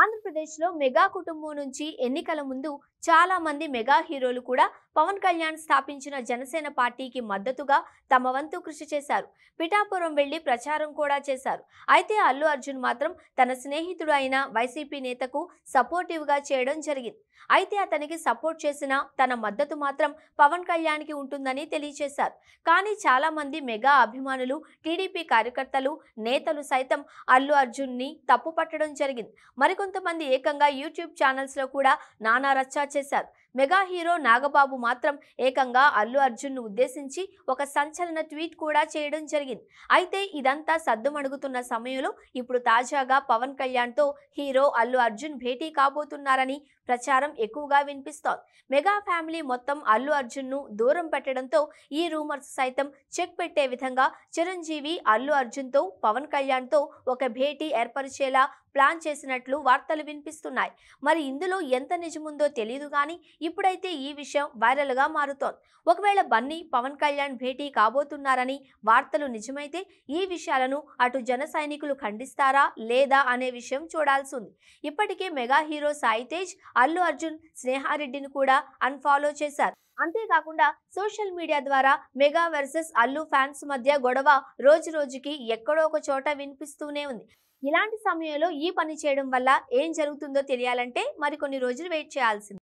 ఆంధ్రప్రదేశ్లో మెగా కుటుంబం నుంచి ఎన్నికల ముందు చాలా మంది మెగా హీరోలు కూడా పవన్ కళ్యాణ్ స్థాపించిన జనసేన పార్టీకి మద్దతుగా తమ వంతు కృషి చేశారు పిఠాపురం వెళ్లి ప్రచారం కూడా చేశారు అయితే అల్లు అర్జున్ మాత్రం తన స్నేహితుడు అయిన వైసీపీ నేతకు సపోర్టివ్గా చేయడం జరిగింది అయితే అతనికి సపోర్ట్ చేసిన తన మద్దతు మాత్రం పవన్ కళ్యాణ్కి ఉంటుందని తెలియజేశారు కానీ చాలా మంది మెగా అభిమానులు టీడీపీ కార్యకర్తలు నేతలు సైతం అల్లు అర్జున్ని తప్పు పట్టడం జరిగింది మరి మరికొంతమంది ఏకంగా యూట్యూబ్ ఛానల్స్ లో కూడా నానా రచ్చా చేశారు మెగా హీరో నాగబాబు మాత్రం ఏకంగా అల్లు అర్జున్ను ఉద్దేశించి ఒక సంచలన ట్వీట్ కూడా చేయడం జరిగింది అయితే ఇదంతా సర్దుమణుగుతున్న సమయంలో ఇప్పుడు తాజాగా పవన్ కళ్యాణ్తో హీరో అల్లు అర్జున్ భేటీ కాబోతున్నారని ప్రచారం ఎక్కువగా వినిపిస్తోంది మెగా ఫ్యామిలీ మొత్తం అల్లు అర్జున్ను దూరం పెట్టడంతో ఈ రూమర్స్ సైతం చెక్ పెట్టే విధంగా చిరంజీవి అల్లు అర్జున్తో పవన్ కళ్యాణ్తో ఒక భేటీ ఏర్పరిచేలా ప్లాన్ చేసినట్లు వార్తలు వినిపిస్తున్నాయి మరి ఇందులో ఎంత నిజముందో తెలియదు కానీ ఇప్పుడైతే ఈ విషయం వైరల్గా మారుతోంది ఒకవేళ బన్నీ పవన్ కళ్యాణ్ భేటీ కాబోతున్నారని వార్తలు నిజమైతే ఈ విషయాలను అటు జన సైనికులు ఖండిస్తారా లేదా అనే విషయం చూడాల్సి ఉంది ఇప్పటికే మెగా హీరో సాయి తేజ్ అల్లు అర్జున్ స్నేహారెడ్డిని కూడా అన్ఫాలో చేశారు అంతేకాకుండా సోషల్ మీడియా ద్వారా మెగా వర్సెస్ అల్లు ఫ్యాన్స్ మధ్య గొడవ రోజు రోజుకి ఎక్కడో ఒక చోట వినిపిస్తూనే ఉంది ఇలాంటి సమయంలో ఈ పని చేయడం వల్ల ఏం జరుగుతుందో తెలియాలంటే మరికొన్ని రోజులు వెయిట్ చేయాల్సింది